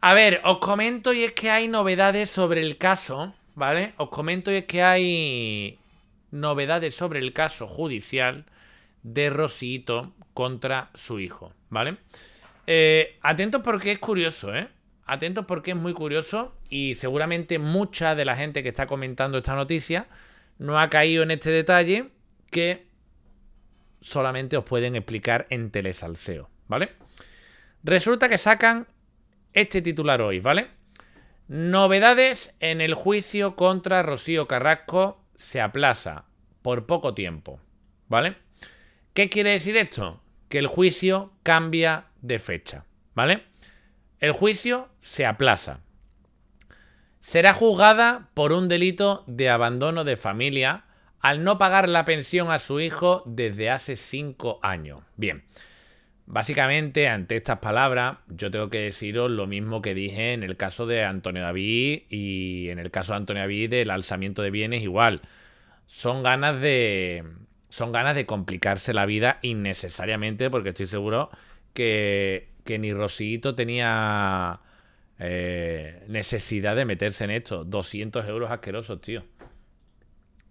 A ver, os comento y es que hay novedades sobre el caso, ¿vale? Os comento y es que hay novedades sobre el caso judicial de Rosito contra su hijo, ¿vale? Eh, atentos porque es curioso, ¿eh? Atentos porque es muy curioso y seguramente mucha de la gente que está comentando esta noticia no ha caído en este detalle que solamente os pueden explicar en telesalceo, ¿vale? Resulta que sacan este titular hoy, ¿vale? Novedades en el juicio contra Rocío Carrasco se aplaza por poco tiempo, ¿vale? ¿Qué quiere decir esto? Que el juicio cambia de fecha, ¿vale? El juicio se aplaza. Será juzgada por un delito de abandono de familia al no pagar la pensión a su hijo desde hace cinco años. Bien. Básicamente, ante estas palabras, yo tengo que deciros lo mismo que dije en el caso de Antonio David y en el caso de Antonio David del alzamiento de bienes igual. Son ganas de son ganas de complicarse la vida innecesariamente porque estoy seguro que, que ni Rosito tenía eh, necesidad de meterse en esto. 200 euros asquerosos, tío.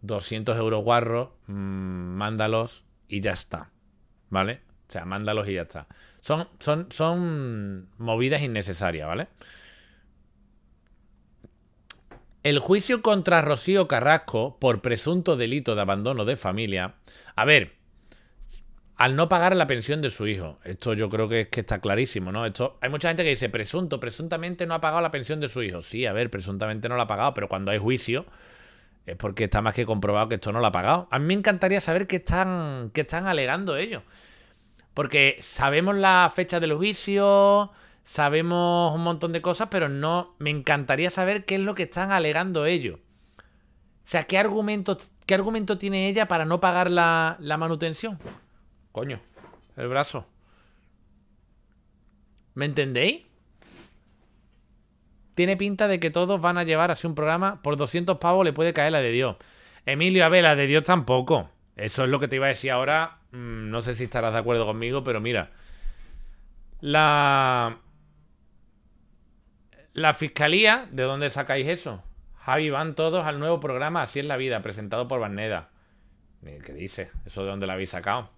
200 euros guarro, mm, mándalos y ya está. ¿Vale? O sea, mándalos y ya está. Son, son, son movidas innecesarias, ¿vale? El juicio contra Rocío Carrasco por presunto delito de abandono de familia. A ver, al no pagar la pensión de su hijo. Esto yo creo que, que, está clarísimo, ¿no? Esto, hay mucha gente que dice, presunto, presuntamente no ha pagado la pensión de su hijo. Sí, a ver, presuntamente no la ha pagado, pero cuando hay juicio es porque está más que comprobado que esto no la ha pagado. A mí me encantaría saber qué están, qué están alegando ellos. Porque sabemos la fecha del juicio, sabemos un montón de cosas, pero no. Me encantaría saber qué es lo que están alegando ellos. O sea, ¿qué argumento, tiene ella para no pagar la, la manutención? Coño, el brazo. ¿Me entendéis? Tiene pinta de que todos van a llevar así un programa. Por 200 pavos le puede caer la de Dios. Emilio, a ver, la de Dios tampoco. Eso es lo que te iba a decir ahora. Mm, no sé si estarás de acuerdo conmigo, pero mira, la... La fiscalía, ¿de dónde sacáis eso? Javi, van todos al nuevo programa Así es la vida, presentado por Barneda. ¿Qué dice? ¿Eso de dónde lo habéis sacado?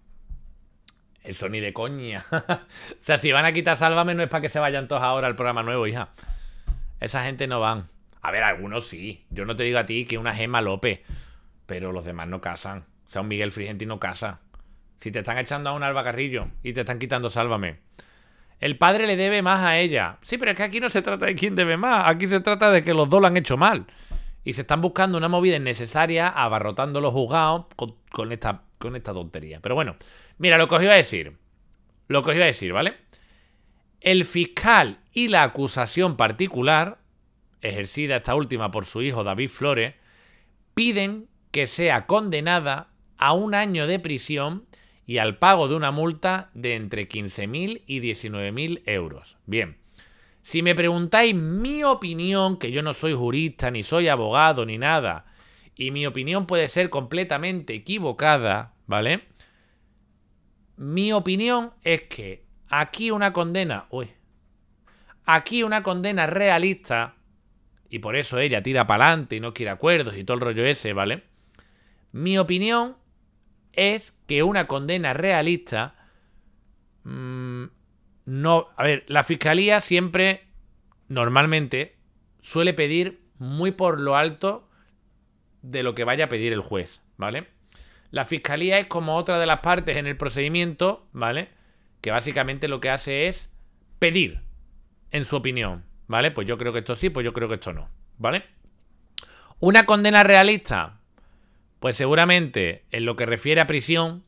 Eso ni de coña. o sea, si van a quitar Sálvame no es para que se vayan todos ahora al programa nuevo, hija. Esa gente no van. A ver, algunos sí. Yo no te digo a ti que una Gema López. Pero los demás no casan. O sea, un Miguel Frigenti no casa. Si te están echando a un albacarrillo y te están quitando, sálvame. El padre le debe más a ella. Sí, pero es que aquí no se trata de quién debe más. Aquí se trata de que los dos lo han hecho mal. Y se están buscando una movida innecesaria, abarrotando los juzgados con, esta, con esta tontería. Pero bueno, mira, lo que os iba a decir. Lo que os iba a decir, ¿vale? El fiscal y la acusación particular, ejercida esta última por su hijo David Flores, piden que sea condenada a un año de prisión y al pago de una multa de entre 15.000 y 19.000 euros. Bien, si me preguntáis mi opinión, que yo no soy jurista, ni soy abogado, ni nada, y mi opinión puede ser completamente equivocada, ¿vale? Mi opinión es que aquí una condena, uy, aquí una condena realista, y por eso ella tira para adelante y no quiere acuerdos y todo el rollo ese, ¿vale? Mi opinión es que una condena realista mm, no... A ver, la fiscalía siempre, normalmente, suele pedir muy por lo alto de lo que vaya a pedir el juez, ¿vale? La fiscalía es como otra de las partes en el procedimiento, ¿vale? Que básicamente lo que hace es pedir en su opinión, ¿vale? Pues yo creo que esto sí, pues yo creo que esto no, ¿vale? Una condena realista, pues seguramente en lo que refiere a prisión,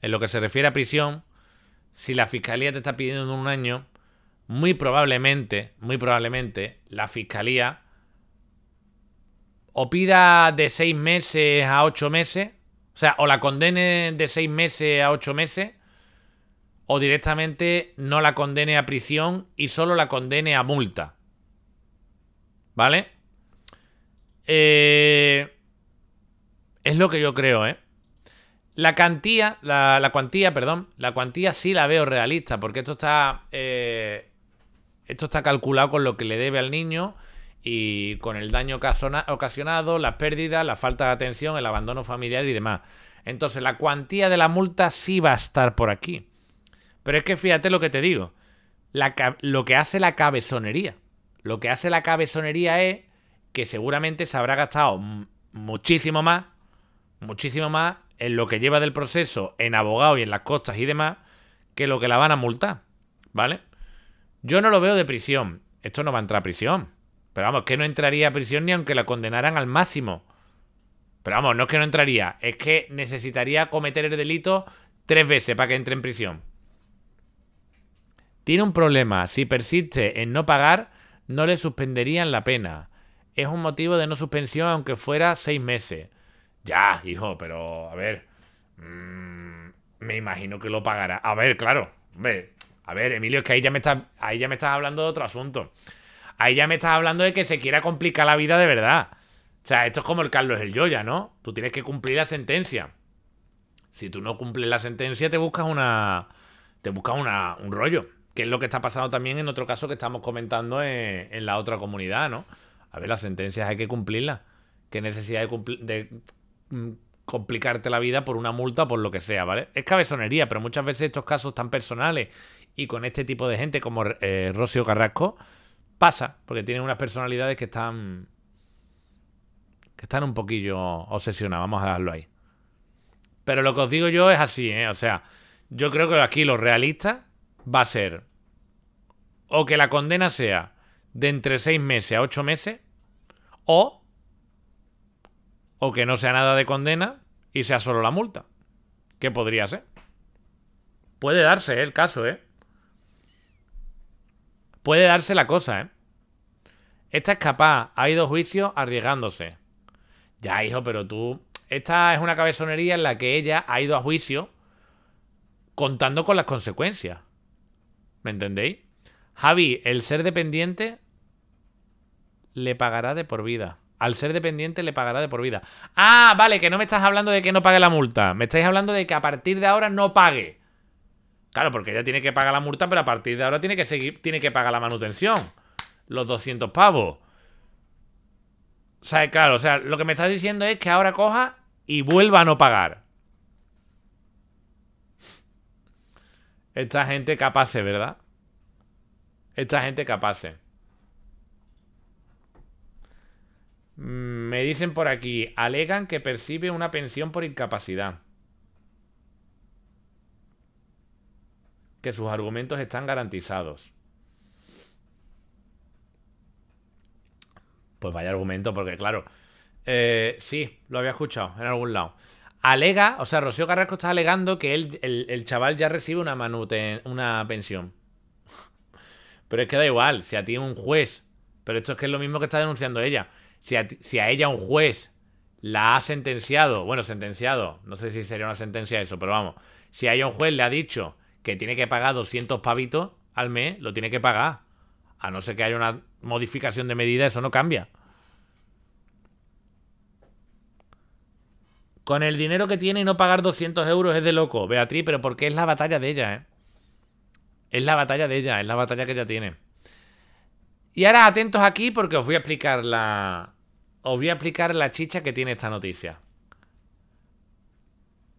en lo que se refiere a prisión, si la fiscalía te está pidiendo un año, muy probablemente, muy probablemente, la fiscalía o pida de seis meses a ocho meses, o sea, o la condene de seis meses a ocho meses, o directamente no la condene a prisión y solo la condene a multa. ¿Vale? Eh, es lo que yo creo, ¿eh? La cantía, la, cuantía, perdón, la cuantía sí la veo realista, porque esto está, eh, esto está calculado con lo que le debe al niño y con el daño ocasionado, las pérdidas, la falta de atención, el abandono familiar y demás. Entonces la cuantía de la multa sí va a estar por aquí. Pero es que fíjate lo que te digo, lo que hace la cabezonería. Lo que hace la cabezonería es que seguramente se habrá gastado muchísimo más muchísimo más en lo que lleva del proceso en abogado y en las costas y demás que lo que la van a multar, ¿vale? Yo no lo veo de prisión. Esto no va a entrar a prisión. Pero vamos, que no entraría a prisión ni aunque la condenaran al máximo. Pero vamos, no es que no entraría, es que necesitaría cometer el delito tres veces para que entre en prisión. Tiene un problema. Si persiste en no pagar, no le suspenderían la pena. Es un motivo de no suspensión aunque fuera seis meses. Ya, hijo, pero a ver. Mm, me imagino que lo pagará. A ver, claro. a ver, Emilio, es que ahí ya me estás, ahí ya me hablando de otro asunto. Ahí ya me estás hablando de que se quiera complicar la vida de verdad. O sea, esto es como el Carlos el Yoya, ¿no? Tú tienes que cumplir la sentencia. Si tú no cumples la sentencia, te buscas una. Te buscas un rollo. Que es lo que está pasando también en otro caso que estamos comentando en, en la otra comunidad, ¿no? A ver, las sentencias hay que cumplirlas. ¿Qué necesidad de, cumplir, de Mm, complicarte la vida por una multa, por lo que sea, ¿vale? Es cabezonería, pero muchas veces estos casos tan personales y con este tipo de gente como eh, Rocío Carrasco pasa, porque tienen unas personalidades que están que están un poquillo obsesionadas, vamos a dejarlo ahí. Pero lo que os digo yo es así, ¿eh? O sea, yo creo que aquí lo realista va a ser o que la condena sea de entre 6 meses a ocho meses o o que no sea nada de condena y sea solo la multa. ¿Qué podría ser? Puede darse eh, el caso, ¿eh? Puede darse la cosa, ¿eh? Esta es capaz, ha ido a juicio arriesgándose. Ya, hijo, pero tú. Esta es una cabezonería en la que ella ha ido a juicio contando con las consecuencias. ¿Me entendéis? Javi, el ser dependiente le pagará de por vida. Al ser dependiente le pagará de por vida. Ah, vale, que no me estás hablando de que no pague la multa. Me estáis hablando de que a partir de ahora no pague. Claro, porque ella tiene que pagar la multa, pero a partir de ahora tiene que seguir, tiene que pagar la manutención. Los 200 pavos. O sea, claro, o sea, lo que me estás diciendo es que ahora coja y vuelva a no pagar. Esta gente capaz, ¿verdad? Esta gente capaz. Mm, me dicen por aquí, alegan que percibe una pensión por incapacidad. Que sus argumentos están garantizados. Pues vaya argumento, porque claro, eh, sí, lo había escuchado en algún lado. Alega, o sea, Rocío Carrasco está alegando que él, el, chaval ya recibe una, una pensión. Pero es que da igual, si a ti un juez. Pero esto es que es lo mismo que está denunciando ella. Si a, ella un juez la ha sentenciado, bueno, sentenciado, no sé si sería una sentencia eso, pero vamos, si a ella un juez le ha dicho que tiene que pagar 200 pavitos al mes, lo tiene que pagar. A no ser que haya una modificación de medida, eso no cambia. Con el dinero que tiene y no pagar 200 euros es de loco, Beatriz, pero porque es la batalla de ella, ¿eh? Es la batalla de ella, es la batalla que ella tiene. Y ahora atentos aquí porque os voy a explicar la. Os voy a explicar la chicha que tiene esta noticia.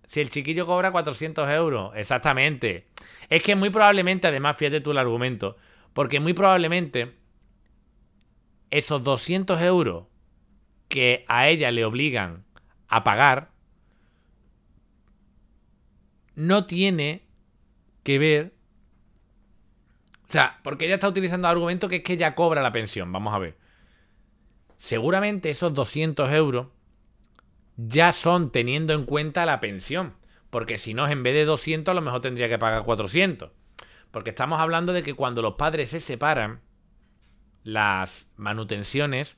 Si el chiquillo cobra 400 euros, exactamente. Es que muy probablemente, además, fíjate tú el argumento, porque muy probablemente esos 200 euros que a ella le obligan a pagar no tiene que ver o sea, porque ella está utilizando el argumento que es que ella cobra la pensión. Vamos a ver. Seguramente esos 200 euros ya son teniendo en cuenta la pensión. Porque si no, en vez de 200, a lo mejor tendría que pagar 400. Porque estamos hablando de que cuando los padres se separan, las manutenciones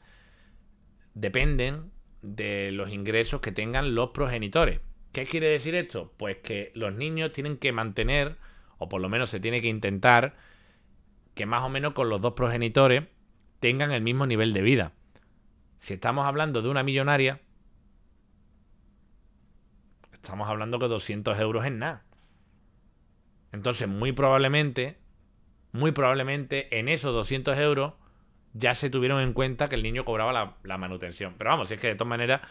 dependen de los ingresos que tengan los progenitores. ¿Qué quiere decir esto? Pues que los niños tienen que mantener, o por lo menos se tiene que intentar, que más o menos con los dos progenitores tengan el mismo nivel de vida. Si estamos hablando de una millonaria, estamos hablando que 200 euros es nada. Entonces, muy probablemente, muy probablemente en esos 200 euros ya se tuvieron en cuenta que el niño cobraba la, manutención. Pero vamos, si es que de todas maneras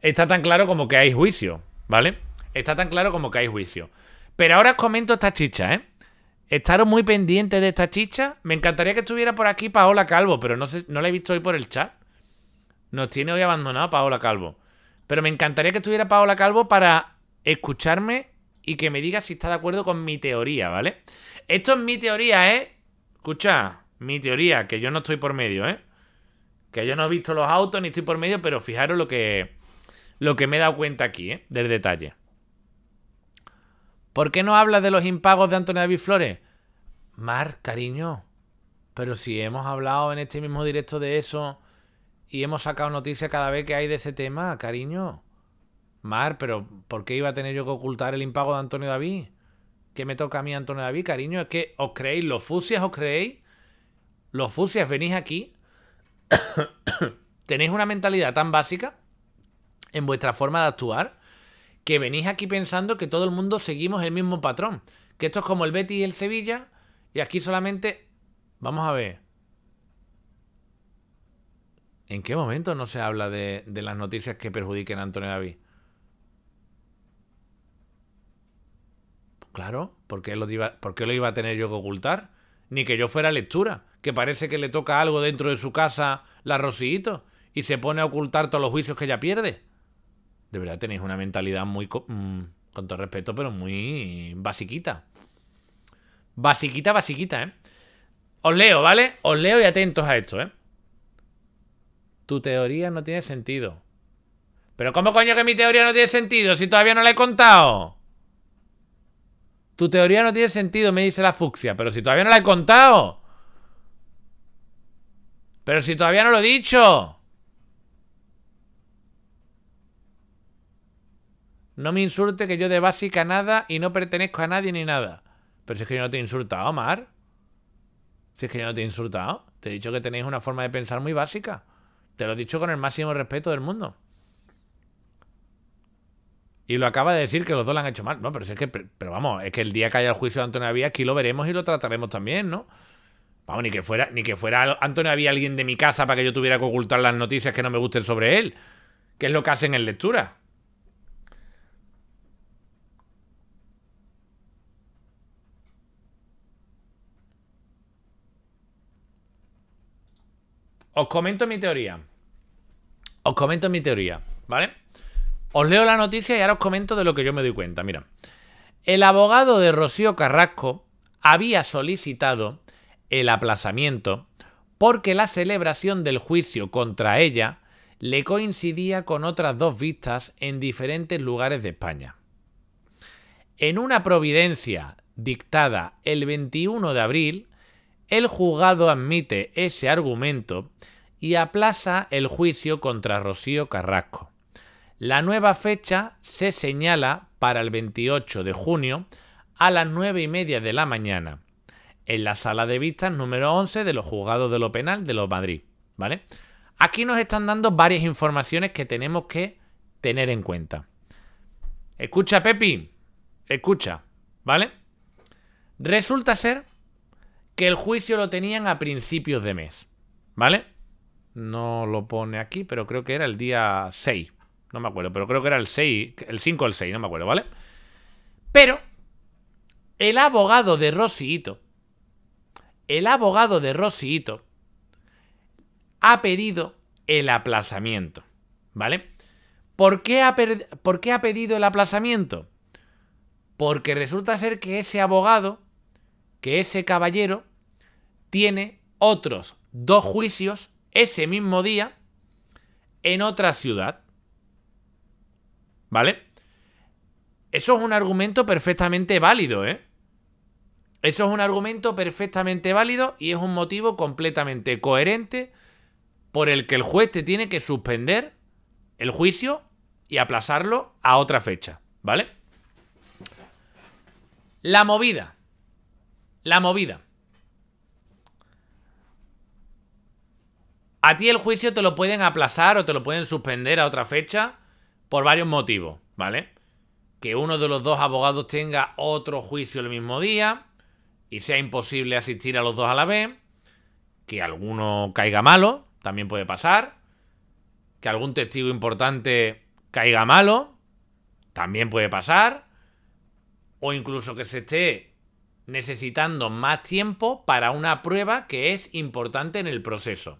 está tan claro como que hay juicio, ¿vale? Está tan claro como que hay juicio. Pero ahora os comento esta chicha, ¿eh? Estaros muy pendientes de esta chicha. Me encantaría que estuviera por aquí Paola Calvo, pero no, sé, no la he visto hoy por el chat. Nos tiene hoy abandonado Paola Calvo. Pero me encantaría que estuviera Paola Calvo para escucharme y que me diga si está de acuerdo con mi teoría, ¿vale? Esto es mi teoría, ¿eh? Escucha, mi teoría, que yo no estoy por medio, ¿eh? Que yo no he visto los autos ni estoy por medio, pero fijaros lo que, lo que me he dado cuenta aquí, ¿eh? Del detalle. ¿Por qué no hablas de los impagos de Antonio David Flores? Mar, cariño, pero si hemos hablado en este mismo directo de eso y hemos sacado noticias cada vez que hay de ese tema, cariño. Mar, pero ¿por qué iba a tener yo que ocultar el impago de Antonio David? ¿Qué me toca a mí, Antonio David, cariño? Es que os creéis, los fusias os creéis, los fusias venís aquí, tenéis una mentalidad tan básica en vuestra forma de actuar que venís aquí pensando que todo el mundo seguimos el mismo patrón. Que esto es como el Betty y el Sevilla. Y aquí solamente... Vamos a ver. ¿En qué momento no se habla de, las noticias que perjudiquen a Antonio David? claro, ¿por qué, lo iba, ¿por lo iba a tener yo que ocultar? Ni que yo fuera lectura, que parece que le toca algo dentro de su casa la Rosillito y se pone a ocultar todos los juicios que ella pierde de verdad tenéis una mentalidad muy, mm, con todo respeto, pero muy basiquita. Basiquita, basiquita, ¿eh? Os leo, ¿vale? Os leo y atentos a esto, ¿eh? Tu teoría no tiene sentido. Pero ¿cómo coño que mi teoría no tiene sentido si todavía no la he contado? Tu teoría no tiene sentido, me dice la fucsia, pero si todavía no la he contado. Pero si todavía no lo he dicho. No me insulte que yo de básica nada y no pertenezco a nadie ni nada. Pero si es que yo no te he insultado, Omar. Si es que yo no te he insultado. Te he dicho que tenéis una forma de pensar muy básica. Te lo he dicho con el máximo respeto del mundo. Y lo acaba de decir que los dos lo han hecho mal. No, pero es que, pero vamos, es que el día que haya el juicio de Antonio Abía aquí lo veremos y lo trataremos también, ¿no? Vamos, ni que fuera, ni que fuera Antonio Abía alguien de mi casa para que yo tuviera que ocultar las noticias que no me gusten sobre él. Que es lo que hacen en lectura. os comento mi teoría. Os comento mi teoría, ¿vale? Os leo la noticia y ahora os comento de lo que yo me doy cuenta. Mira, el abogado de Rocío Carrasco había solicitado el aplazamiento porque la celebración del juicio contra ella le coincidía con otras dos vistas en diferentes lugares de España. En una providencia dictada el 21 de abril, el juzgado admite ese argumento y aplaza el juicio contra Rocío Carrasco. La nueva fecha se señala para el 28 de junio a las 9 y media de la mañana en la sala de vistas número 11 de los juzgados de lo penal de los Madrid. ¿Vale? Aquí nos están dando varias informaciones que tenemos que tener en cuenta. Escucha, Pepi. Escucha, ¿vale? Resulta ser que el juicio lo tenían a principios de mes, ¿vale? No lo pone aquí, pero creo que era el día 6, no me acuerdo, pero creo que era el 6, el 5 o el 6, no me acuerdo, ¿vale? Pero el abogado de Rosito, el abogado de Rosito ha pedido el aplazamiento, ¿vale? ¿Por qué ha pedido el aplazamiento? Porque resulta ser que ese abogado, que ese caballero, tiene otros dos juicios ese mismo día en otra ciudad. ¿Vale? Eso es un argumento perfectamente válido, ¿eh? Eso es un argumento perfectamente válido y es un motivo completamente coherente por el que el juez te tiene que suspender el juicio y aplazarlo a otra fecha, ¿vale? La movida. La movida. A ti el juicio te lo pueden aplazar o te lo pueden suspender a otra fecha por varios motivos, ¿vale? Que uno de los dos abogados tenga otro juicio el mismo día y sea imposible asistir a los dos a la vez, que alguno caiga malo, también puede pasar, que algún testigo importante caiga malo, también puede pasar, o incluso que se esté necesitando más tiempo para una prueba que es importante en el proceso.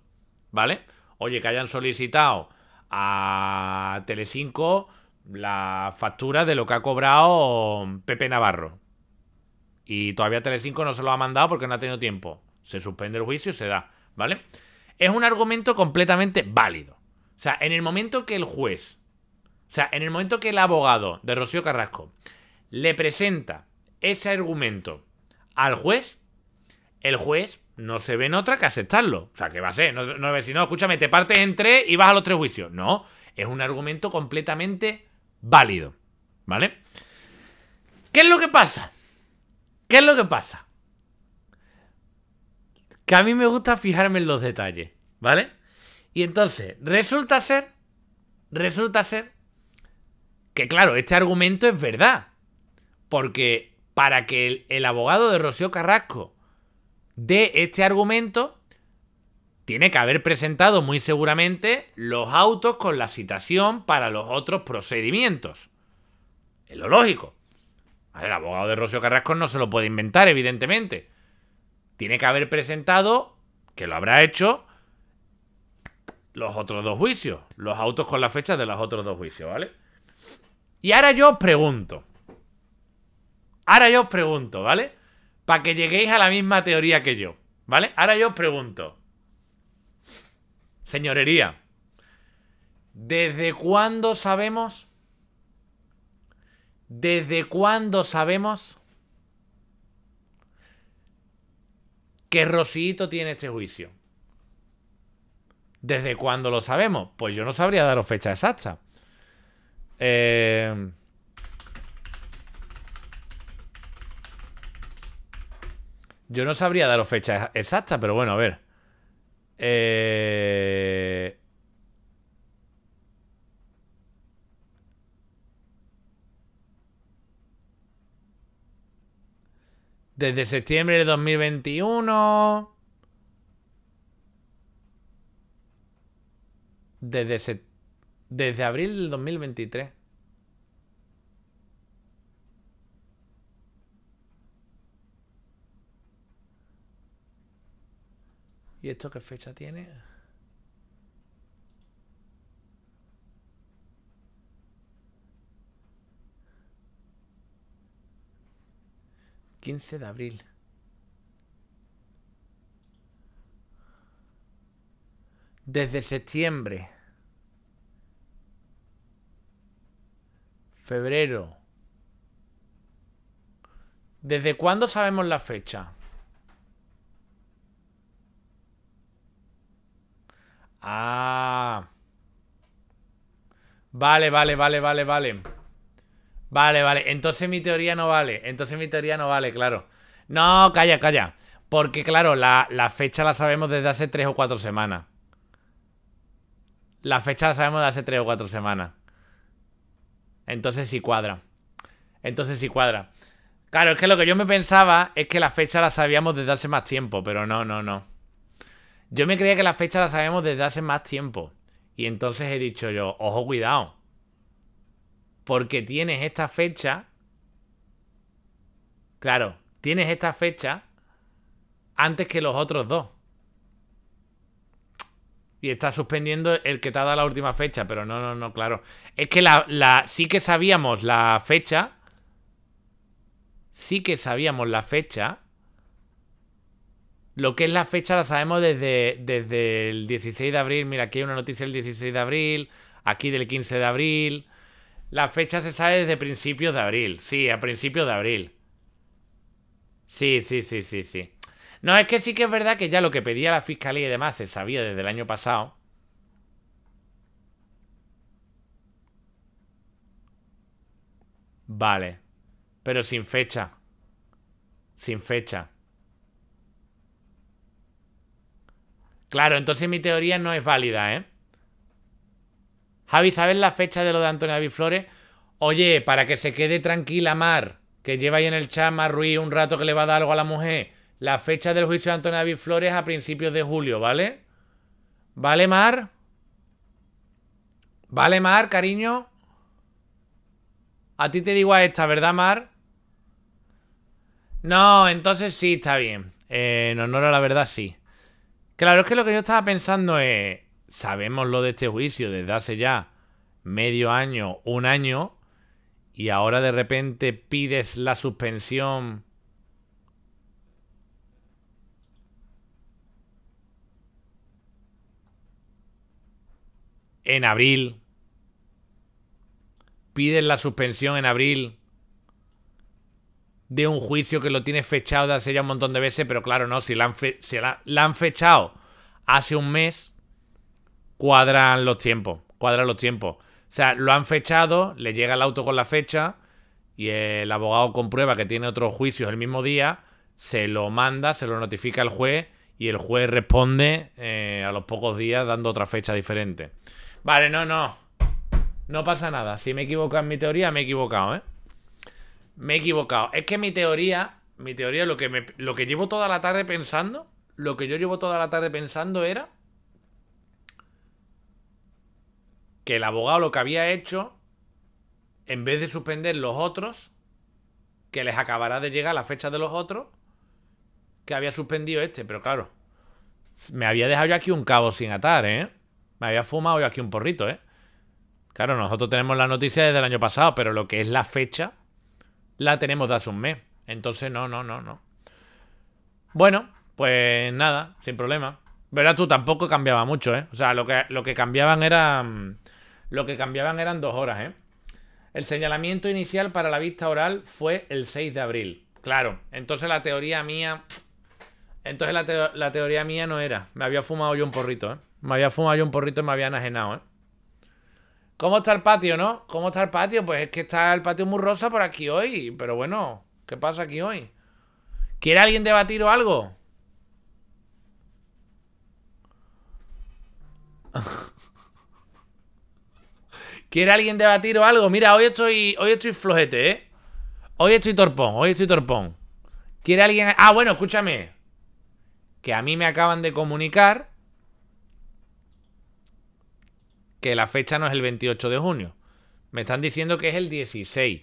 ¿vale? Oye, que hayan solicitado a Telecinco la factura de lo que ha cobrado Pepe Navarro. Y todavía Telecinco no se lo ha mandado porque no ha tenido tiempo. Se suspende el juicio y se da, ¿vale? Es un argumento completamente válido. O sea, en el momento que el juez, o sea, en el momento que el abogado de Rocío Carrasco le presenta ese argumento al juez, el juez no se ve en otra que aceptarlo. O sea, ¿qué va a ser? No, no ve no, escúchame, te partes en tres y vas a los tres juicios. No, es un argumento completamente válido. ¿Vale? ¿Qué es lo que pasa? ¿Qué es lo que pasa? Que a mí me gusta fijarme en los detalles, ¿vale? Y entonces, resulta ser, resulta ser que claro, este argumento es verdad. Porque para que el, el abogado de Rocío Carrasco de este argumento, tiene que haber presentado muy seguramente los autos con la citación para los otros procedimientos. Es lo lógico. El abogado de Rocío Carrasco no se lo puede inventar, evidentemente. Tiene que haber presentado, que lo habrá hecho, los otros dos juicios. Los autos con la fecha de los otros dos juicios, ¿vale? Y ahora yo os pregunto. Ahora yo os pregunto, ¿vale? para que lleguéis a la misma teoría que yo, ¿vale? Ahora yo os pregunto, señorería, ¿desde cuándo sabemos? ¿Desde cuándo sabemos ¿Qué Rosito tiene este juicio? ¿Desde cuándo lo sabemos? Pues yo no sabría daros fecha exacta. Eh... Yo no sabría daros fecha exacta, pero bueno, a ver. Eh, desde septiembre de 2021. Desde, se... Desde abril del 2023. ¿Y esto qué fecha tiene? Quince de abril. Desde septiembre. Febrero. ¿Desde cuándo sabemos la fecha? Ah. Vale, vale, vale, vale, vale. Vale, vale. Entonces mi teoría no vale. Entonces mi teoría no vale, claro. No, calla, calla. Porque, claro, la, fecha la sabemos desde hace tres o cuatro semanas. La fecha la sabemos desde hace tres o cuatro semanas. Entonces sí cuadra. Entonces sí cuadra. Claro, es que lo que yo me pensaba es que la fecha la sabíamos desde hace más tiempo, pero no, no, no. Yo me creía que la fecha la sabemos desde hace más tiempo. Y entonces he dicho yo, ojo, cuidado. Porque tienes esta fecha. Claro, tienes esta fecha antes que los otros dos. Y está suspendiendo el que te ha dado la última fecha, pero no, no, no, claro. Es que la, la, sí que sabíamos la fecha. Sí que sabíamos la fecha. Lo que es la fecha la sabemos desde, desde el 16 de abril. Mira, aquí hay una noticia del 16 de abril, aquí del 15 de abril. La fecha se sabe desde principios de abril. Sí, a principios de abril. Sí, sí, sí, sí, sí. No, es que sí que es verdad que ya lo que pedía la fiscalía y demás se sabía desde el año pasado. Vale. Pero sin fecha. Sin fecha. Claro, entonces mi teoría no es válida, ¿eh? Javi, ¿sabes la fecha de lo de Antonio David Flores? Oye, para que se quede tranquila Mar, que lleva ahí en el chat Mar Ruiz un rato que le va a dar algo a la mujer. La fecha del juicio de Antonio David Flores a principios de julio, ¿vale? ¿Vale, Mar? ¿Vale, Mar, cariño? A ti te digo a esta, ¿verdad, Mar? No, entonces sí, está bien. Eh, en honor la verdad, sí. Claro, es que lo que yo estaba pensando es, sabemos lo de este juicio desde hace ya medio año, un año, y ahora de repente pides la suspensión. En abril. Pides la suspensión en abril de un juicio que lo tiene fechado de hace ya un montón de veces, pero claro, no, si la han, la, han fechado hace un mes, cuadran los tiempos, cuadran los tiempos. O sea, lo han fechado, le llega el auto con la fecha y el abogado comprueba que tiene otros juicios el mismo día, se lo manda, se lo notifica al juez y el juez responde eh, a los pocos días dando otra fecha diferente. Vale, no, no. No pasa nada. Si me he equivocado en mi teoría, me he equivocado, ¿eh? Me he equivocado. Es que mi teoría, mi teoría, lo que, me, lo que llevo toda la tarde pensando, lo que yo llevo toda la tarde pensando era que el abogado lo que había hecho, en vez de suspender los otros, que les acabará de llegar la fecha de los otros, que había suspendido este, pero claro, me había dejado yo aquí un cabo sin atar, ¿eh? Me había fumado yo aquí un porrito, ¿eh? Claro, nosotros tenemos la noticia desde el año pasado, pero lo que es la fecha, la tenemos de hace un mes. Entonces, no, no, no, no. Bueno, pues nada, sin problema. Verás tú, tampoco cambiaba mucho, ¿eh? O sea, lo que, lo que cambiaban era... Mm, lo que cambiaban eran dos horas, ¿eh? El señalamiento inicial para la vista oral fue el 6 de abril. Claro, entonces la teoría mía... Entonces la, la teoría mía no era. Me había fumado yo un porrito, ¿eh? Me había fumado yo un porrito y me había enajenado, ¿eh? ¿Cómo está el patio, no? ¿Cómo está el patio? Pues es que está el patio muy rosa por aquí hoy. Pero bueno, ¿qué pasa aquí hoy? ¿Quiere alguien debatir o algo? ¿Quiere alguien debatir o algo? Mira, hoy estoy, hoy estoy flojete, ¿eh? Hoy estoy torpón, hoy estoy torpón. ¿Quiere alguien...? Ah, bueno, escúchame. Que a mí me acaban de comunicar que la fecha no es el 28 de junio. Me están diciendo que es el 16.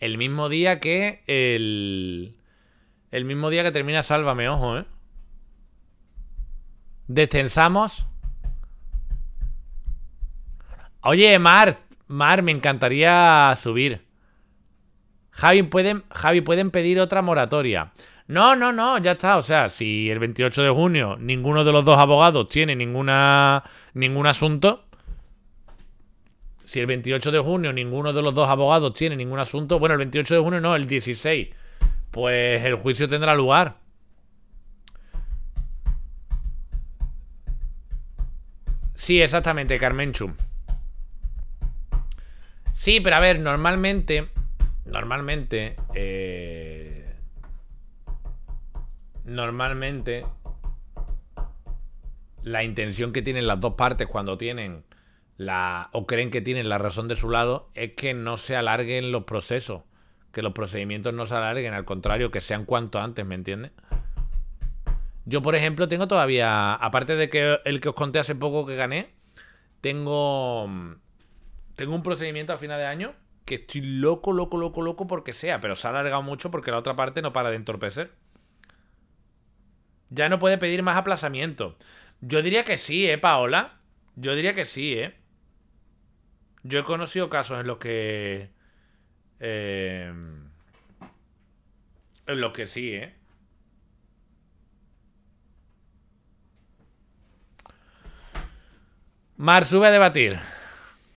El mismo día que el. El mismo día que termina Sálvame, ojo, ¿eh? ¿Destensamos? Oye, Mar, Mar, me encantaría subir. Javi, ¿pueden, Javi, ¿pueden pedir otra moratoria? No, no, no, ya está. O sea, si el 28 de junio ninguno de los dos abogados tiene ninguna, ningún asunto, si el 28 de junio ninguno de los dos abogados tiene ningún asunto, bueno, el 28 de junio no, el 16, pues el juicio tendrá lugar. Sí, exactamente, chu Sí, pero a ver, normalmente, normalmente, eh, normalmente, la intención que tienen las dos partes cuando tienen o creen que tienen la razón de su lado, es que no se alarguen los procesos, que los procedimientos no se alarguen, al contrario, que sean cuanto antes, ¿me entiendes? Yo, por ejemplo, tengo todavía, aparte de que el que os conté hace poco que gané, tengo, tengo un procedimiento a final de año que estoy loco, loco, loco, loco porque sea, pero se ha alargado mucho porque la otra parte no para de entorpecer. Ya no puede pedir más aplazamiento. Yo diría que sí, ¿eh, Paola? Yo diría que sí, ¿eh? Yo he conocido casos en los que. Eh, en los que sí, ¿eh? Mar, sube a debatir.